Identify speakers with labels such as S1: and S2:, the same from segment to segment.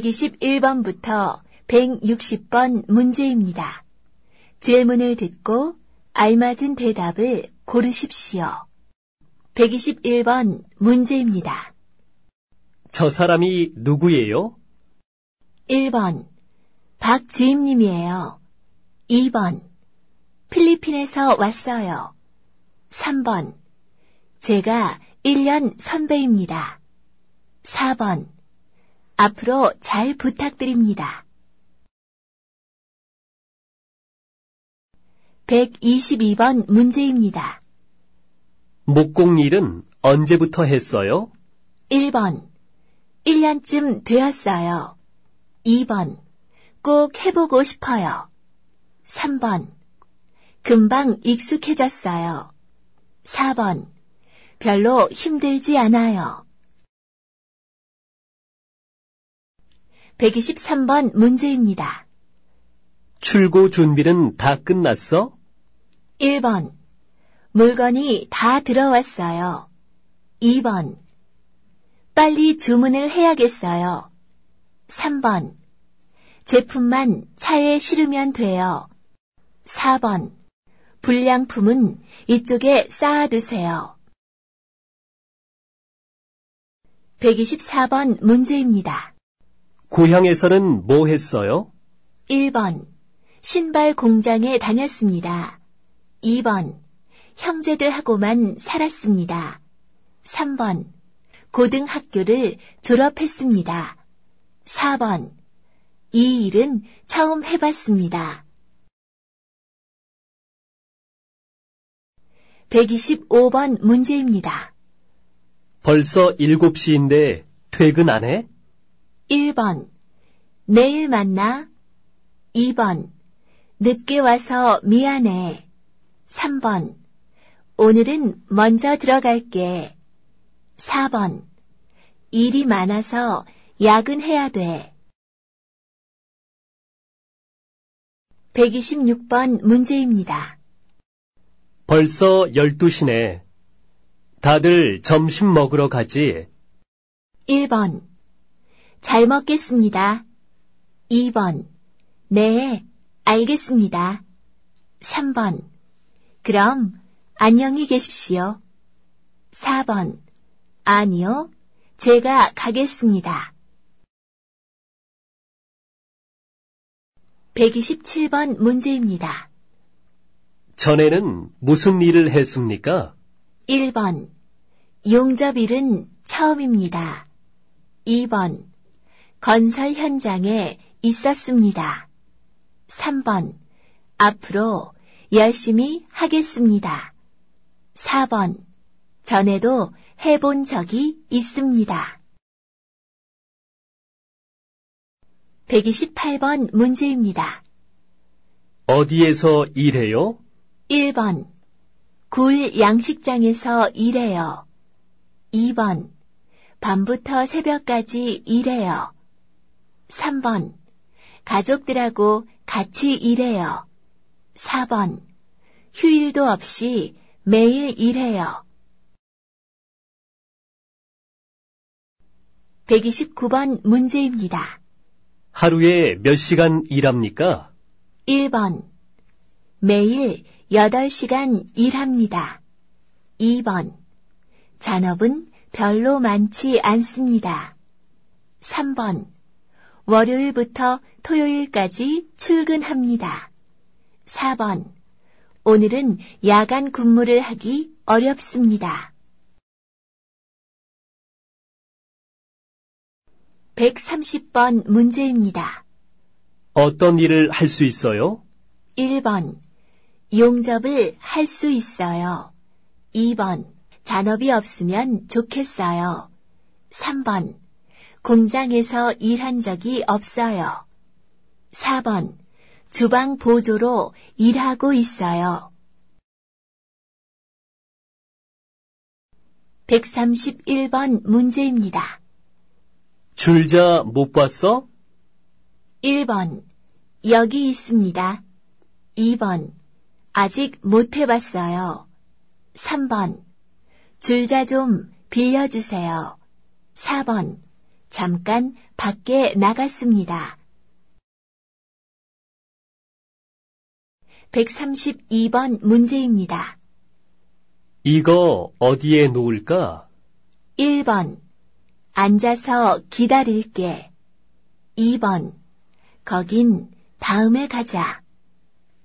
S1: 121번부터 160번 문제입니다. 질문을 듣고 알맞은 대답을 고르십시오. 121번 문제입니다.
S2: 저 사람이 누구예요?
S1: 1번 박주임님이에요. 2번 필리핀에서 왔어요. 3번 제가 1년 선배입니다. 4번
S3: 앞으로 잘 부탁드립니다.
S1: 122번 문제입니다.
S4: 목공일은
S2: 언제부터 했어요?
S1: 1번. 1년쯤 되었어요. 2번. 꼭 해보고 싶어요. 3번. 금방 익숙해졌어요. 4번.
S3: 별로 힘들지 않아요.
S1: 123번 문제입니다.
S4: 출고 준비는
S2: 다 끝났어?
S1: 1번. 물건이 다 들어왔어요. 2번. 빨리 주문을 해야겠어요. 3번. 제품만 차에 실으면 돼요. 4번. 불량품은 이쪽에 쌓아두세요.
S3: 124번 문제입니다.
S2: 고향에서는 뭐 했어요?
S1: 1번. 신발 공장에 다녔습니다. 2번. 형제들하고만 살았습니다. 3번. 고등학교를 졸업했습니다. 4번. 이 일은 처음 해봤습니다.
S3: 125번 문제입니다.
S4: 벌써 7시인데 퇴근 안 해?
S1: 1번 내일 만나 2번 늦게 와서 미안해 3번 오늘은 먼저 들어갈게 4번 일이 많아서 야근해야
S3: 돼 126번
S1: 문제입니다.
S4: 벌써 12시네.
S2: 다들 점심 먹으러 가지.
S1: 1번 잘 먹겠습니다. 2번. 네, 알겠습니다. 3번. 그럼 안녕히 계십시오. 4번. 아니요, 제가 가겠습니다.
S3: 127번 문제입니다.
S4: 전에는 무슨 일을 했습니까?
S1: 1번. 용접일은 처음입니다. 2번. 건설 현장에 있었습니다. 3번. 앞으로 열심히 하겠습니다. 4번.
S3: 전에도 해본 적이 있습니다.
S1: 128번 문제입니다.
S4: 어디에서
S2: 일해요?
S1: 1번. 굴 양식장에서 일해요. 2번. 밤부터 새벽까지 일해요. 3번. 가족들하고 같이 일해요. 4번. 휴일도 없이 매일 일해요.
S3: 129번 문제입니다.
S4: 하루에 몇 시간 일합니까?
S1: 1번. 매일 8시간 일합니다. 2번. 잔업은 별로 많지 않습니다. 3번. 월요일부터 토요일까지 출근합니다. 4번. 오늘은 야간 근무를 하기 어렵습니다. 130번 문제입니다.
S4: 어떤 일을 할 수 있어요?
S1: 1번. 용접을 할 수 있어요. 2번. 잔업이 없으면 좋겠어요. 3번. 공장에서 일한 적이 없어요. 4번. 주방 보조로
S3: 일하고 있어요.
S1: 131번 문제입니다.
S4: 줄자 못
S1: 봤어? 1번. 여기 있습니다. 2번. 아직 못 해봤어요. 3번. 줄자 좀 빌려주세요. 4번. 잠깐 밖에
S3: 나갔습니다.
S1: 132번 문제입니다.
S4: 이거 어디에
S2: 놓을까?
S1: 1번. 앉아서 기다릴게. 2번. 거긴 다음에 가자.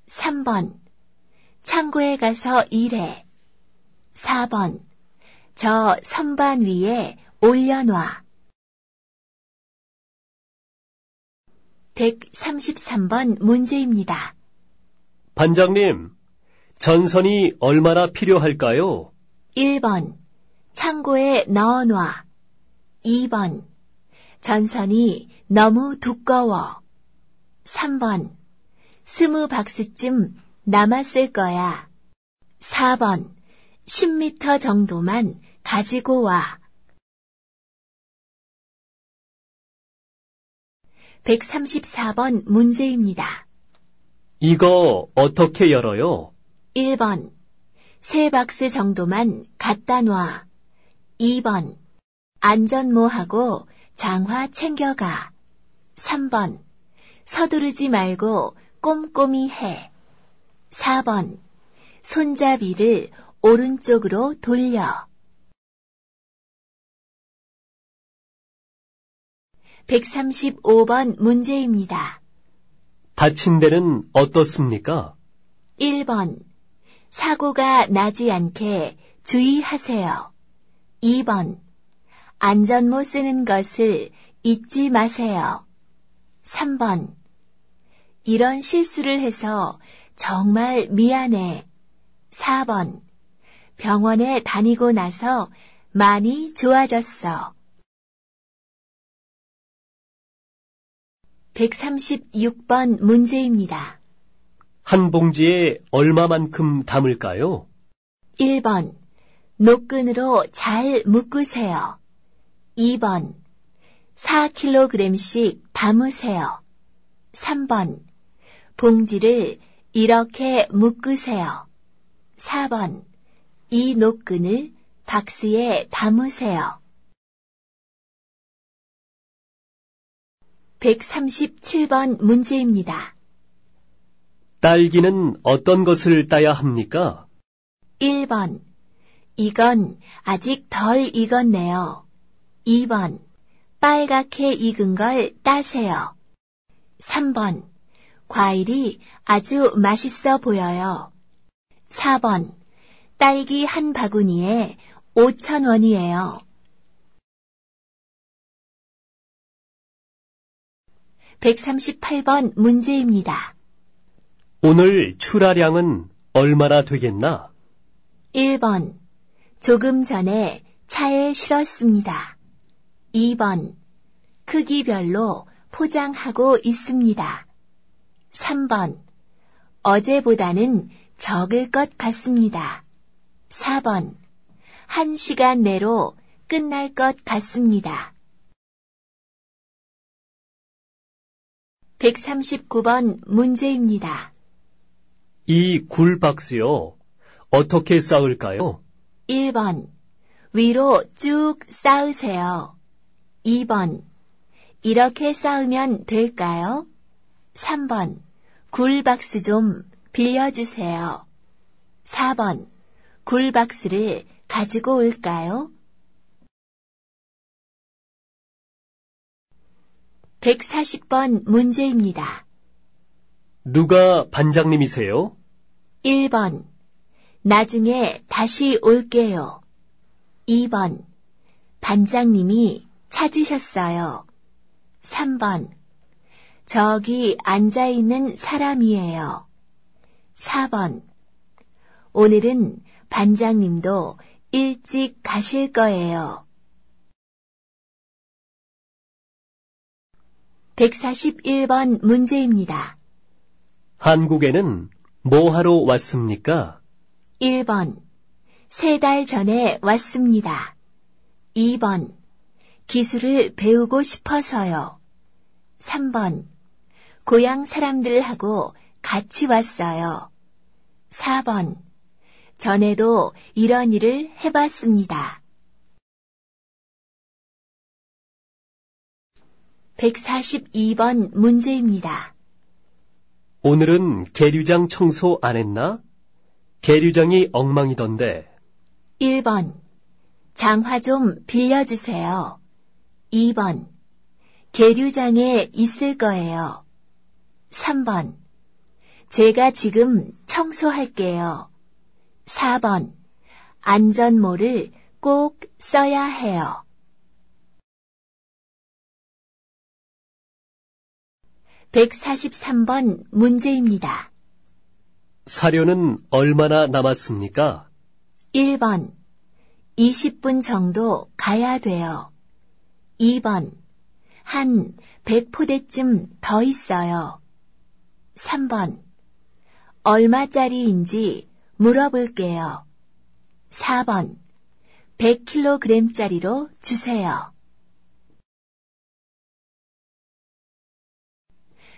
S1: 3번. 창고에 가서 일해. 4번. 저 선반 위에 올려놔. 133번 문제입니다.
S2: 반장님, 전선이 얼마나 필요할까요?
S1: 1번, 창고에 넣어놔. 2번, 전선이 너무 두꺼워. 3번, 스무 박스쯤 남았을 거야. 4번, 1 0 m 정도만
S3: 가지고 와.
S1: 134번 문제입니다.
S4: 이거
S2: 어떻게 열어요?
S1: 1번. 세 박스 정도만 갖다 놔. 2번. 안전모하고 장화 챙겨가. 3번. 서두르지 말고 꼼꼼히 해. 4번. 손잡이를 오른쪽으로 돌려. 135번 문제입니다.
S4: 다친 데는 어떻습니까?
S1: 1번. 사고가 나지 않게 주의하세요. 2번. 안전모 쓰는 것을 잊지 마세요. 3번. 이런 실수를 해서 정말 미안해. 4번. 병원에 다니고 나서
S3: 많이 좋아졌어.
S1: 136번 문제입니다.
S4: 한
S2: 봉지에 얼마만큼 담을까요?
S1: 1번. 노끈으로 잘 묶으세요. 2번. 4kg씩 담으세요. 3번. 봉지를 이렇게 묶으세요. 4번. 이 노끈을
S3: 박스에 담으세요.
S1: 137번 문제입니다.
S4: 딸기는
S2: 어떤 것을 따야 합니까?
S1: 1번. 이건 아직 덜 익었네요. 2번. 빨갛게 익은 걸 따세요. 3번. 과일이 아주 맛있어 보여요. 4번. 딸기 한 바구니에
S3: 5천원이에요
S1: 138번 문제입니다.
S4: 오늘
S2: 출하량은 얼마나 되겠나?
S1: 1번. 조금 전에 차에 실었습니다. 2번. 크기별로 포장하고 있습니다. 3번. 어제보다는 적을 것 같습니다. 4번. 1 시간 내로 끝날 것 같습니다. 139번 문제입니다.
S2: 이 굴박스요. 어떻게 쌓을까요?
S1: 1번. 위로 쭉 쌓으세요. 2번. 이렇게 쌓으면 될까요? 3번. 굴박스 좀 빌려주세요. 4번. 굴박스를 가지고
S3: 올까요?
S1: 140번 문제입니다.
S4: 누가 반장님이세요?
S1: 1번. 나중에 다시 올게요. 2번. 반장님이 찾으셨어요. 3번. 저기 앉아있는 사람이에요. 4번. 오늘은 반장님도 일찍
S3: 가실 거예요.
S1: 141번 문제입니다.
S4: 한국에는
S2: 뭐하러 왔습니까?
S1: 1번. 세 달 전에 왔습니다. 2번. 기술을 배우고 싶어서요. 3번. 고향 사람들하고 같이 왔어요. 4번. 전에도 이런 일을 해봤습니다. 142번 문제입니다.
S4: 오늘은 계류장 청소
S2: 안 했나? 계류장이 엉망이던데.
S1: 1번. 장화 좀 빌려주세요. 2번. 계류장에 있을 거예요. 3번. 제가 지금 청소할게요. 4번. 안전모를
S3: 꼭 써야 해요.
S1: 143번 문제입니다.
S2: 사료는 얼마나 남았습니까?
S1: 1번 20분 정도 가야 돼요. 2번 한 100포대쯤 더 있어요. 3번 얼마짜리인지 물어볼게요. 4번
S3: 100kg짜리로 주세요.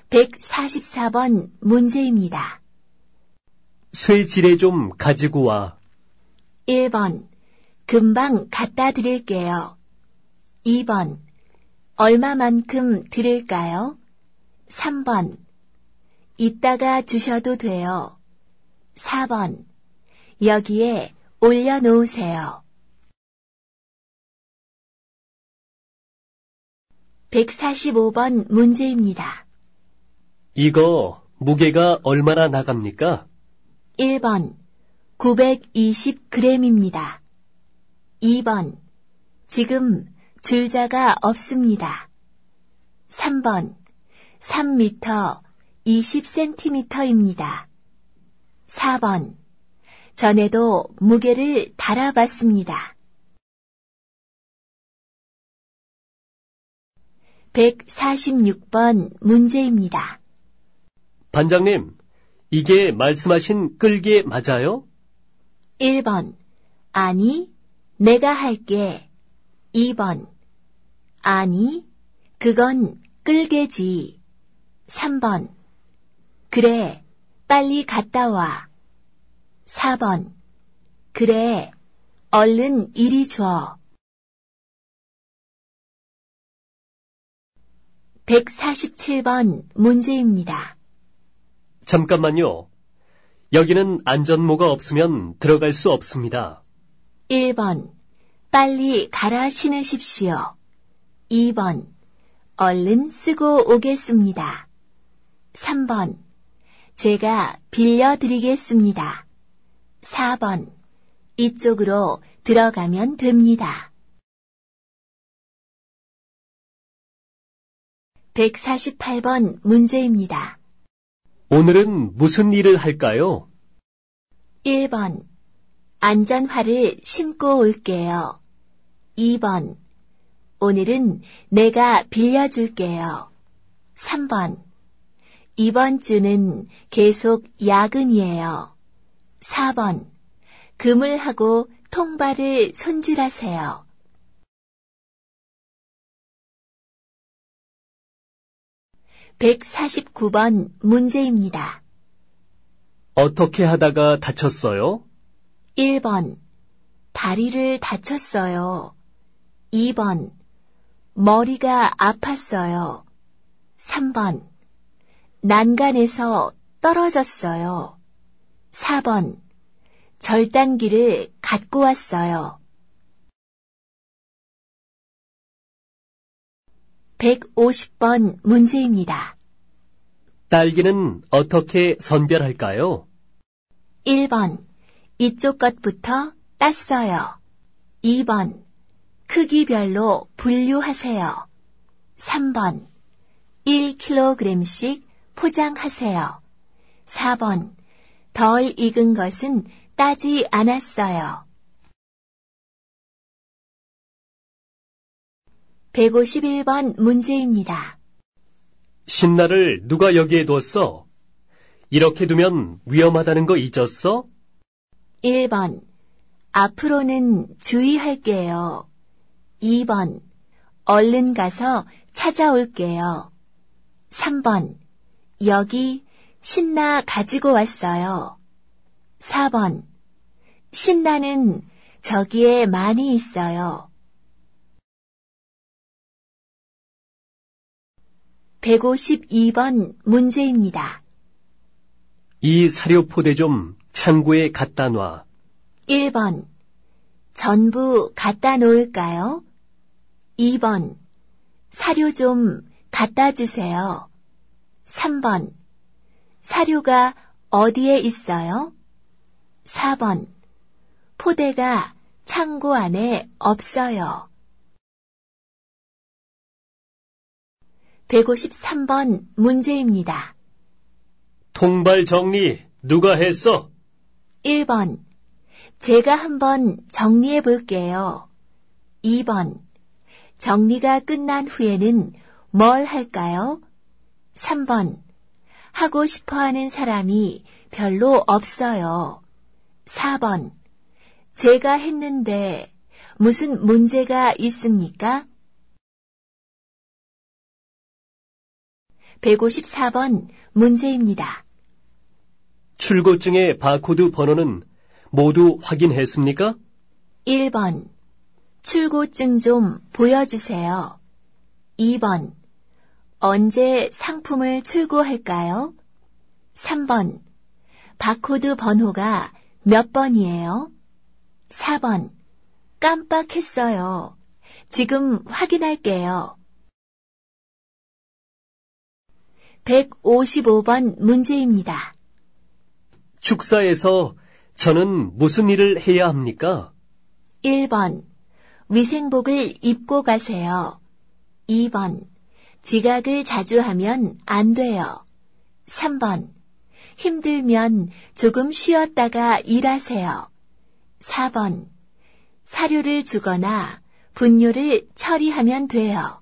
S1: 144번 문제입니다.
S2: 쇠지레 좀 가지고 와.
S1: 1번. 금방 갖다 드릴게요. 2번. 얼마만큼 드릴까요? 3번. 이따가 주셔도 돼요. 4번. 여기에 올려놓으세요.
S3: 145번
S1: 문제입니다.
S4: 이거 무게가 얼마나 나갑니까?
S1: 1번 920g입니다. 2번 지금 줄자가 없습니다. 3번 3m 20cm입니다. 4번 전에도 무게를 달아봤습니다.
S3: 146번
S1: 문제입니다.
S4: 반장님, 이게 말씀하신
S2: 끌기에 맞아요?
S1: 1번. 아니, 내가 할게. 2번. 아니, 그건 끌게지. 3번. 그래, 빨리 갔다 와. 4번. 그래, 얼른 이리 줘. 147번 문제입니다.
S4: 잠깐만요.
S2: 여기는 안전모가 없으면 들어갈 수 없습니다.
S1: 1번. 빨리 갈아 신으십시오. 2번. 얼른 쓰고 오겠습니다. 3번. 제가 빌려드리겠습니다. 4번. 이쪽으로 들어가면
S3: 됩니다.
S1: 148번 문제입니다.
S4: 오늘은 무슨 일을 할까요?
S1: 1번. 안전화를 심고 올게요. 2번. 오늘은 내가 빌려줄게요. 3번. 이번 주는 계속 야근이에요. 4번. 금을 하고 통발을 손질하세요. 149번 문제입니다.
S2: 어떻게 하다가 다쳤어요?
S1: 1번 다리를 다쳤어요. 2번 머리가 아팠어요. 3번 난간에서 떨어졌어요. 4번 절단기를 갖고 왔어요.
S3: 150번
S1: 문제입니다.
S4: 딸기는 어떻게 선별할까요?
S1: 1번. 이쪽 것부터 땄어요. 2번. 크기별로 분류하세요. 3번. 1kg씩 포장하세요. 4번. 덜 익은 것은 따지 않았어요.
S3: 151번 문제입니다.
S2: 신나를 누가 여기에 뒀어? 이렇게 두면 위험하다는 거 잊었어?
S1: 1번. 앞으로는 주의할게요. 2번. 얼른 가서 찾아올게요. 3번. 여기 신나 가지고 왔어요. 4번. 신나는 저기에 많이
S3: 있어요.
S1: 152번 문제입니다.
S4: 이 사료포대
S2: 좀 창고에 갖다 놔.
S1: 1번. 전부 갖다 놓을까요? 2번. 사료 좀 갖다 주세요. 3번. 사료가 어디에 있어요? 4번. 포대가 창고 안에
S3: 없어요.
S1: 153번 문제입니다.
S4: 통발 정리 누가
S1: 했어? 1번. 제가 한번 정리해 볼게요. 2번. 정리가 끝난 후에는 뭘 할까요? 3번. 하고 싶어 하는 사람이 별로 없어요. 4번. 제가 했는데
S3: 무슨 문제가 있습니까?
S1: 154번 문제입니다.
S4: 출고증의
S2: 바코드 번호는 모두 확인했습니까?
S1: 1번 출고증 좀 보여주세요. 2번 언제 상품을 출고할까요? 3번 바코드 번호가 몇 번이에요? 4번 깜빡했어요. 지금 확인할게요. 155번 문제입니다.
S2: 축사에서 저는 무슨 일을 해야 합니까?
S1: 1번. 위생복을 입고 가세요. 2번. 지각을 자주 하면 안 돼요. 3번. 힘들면 조금 쉬었다가 일하세요. 4번. 사료를 주거나 분뇨를 처리하면 돼요.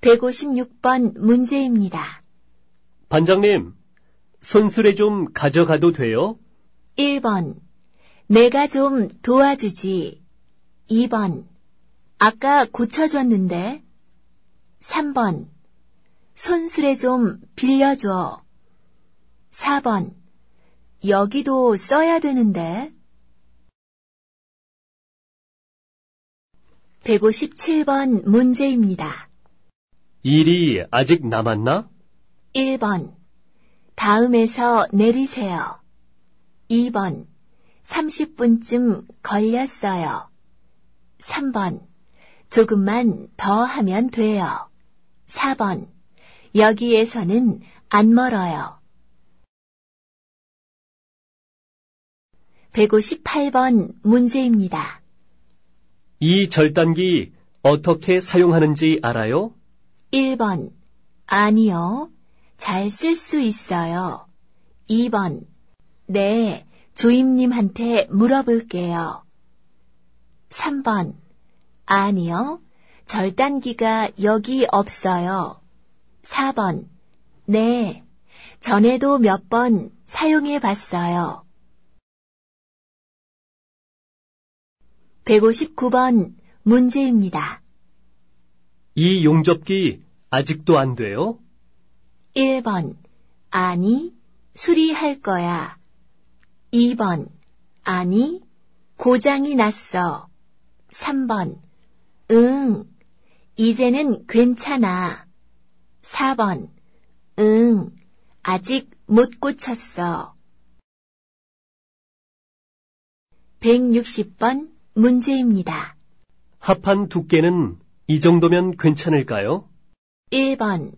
S1: 156번 문제입니다.
S4: 반장님,
S2: 손수레 좀 가져가도 돼요?
S1: 1번. 내가 좀 도와주지. 2번. 아까 고쳐줬는데. 3번. 손수레 좀 빌려줘. 4번. 여기도 써야 되는데.
S3: 157번
S1: 문제입니다.
S4: 일이 아직 남았나?
S1: 1번. 다음에서 내리세요. 2번. 30분쯤 걸렸어요. 3번. 조금만 더 하면 돼요. 4번. 여기에서는 안 멀어요.
S3: 158번
S1: 문제입니다.
S4: 이 절단기 어떻게
S2: 사용하는지 알아요?
S1: 1번. 아니요. 잘 쓸 수 있어요. 2번. 네. 조임님한테 물어볼게요. 3번. 아니요. 절단기가 여기 없어요. 4번. 네. 전에도 몇 번 사용해 봤어요. 159번 문제입니다.
S2: 이 용접기 아직도 안 돼요?
S1: 1번. 아니, 수리할 거야. 2번. 아니, 고장이 났어. 3번. 응. 이제는 괜찮아. 4번. 응.
S3: 아직 못 고쳤어.
S1: 160번 문제입니다.
S3: 합판 두께는
S4: 이
S2: 정도면 괜찮을까요?
S1: 1번.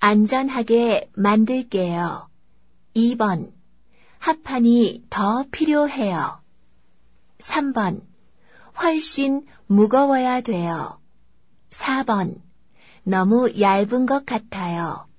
S1: 안전하게 만들게요. 2번. 합판이 더 필요해요. 3번. 훨씬 무거워야 돼요. 4번. 너무 얇은 것 같아요.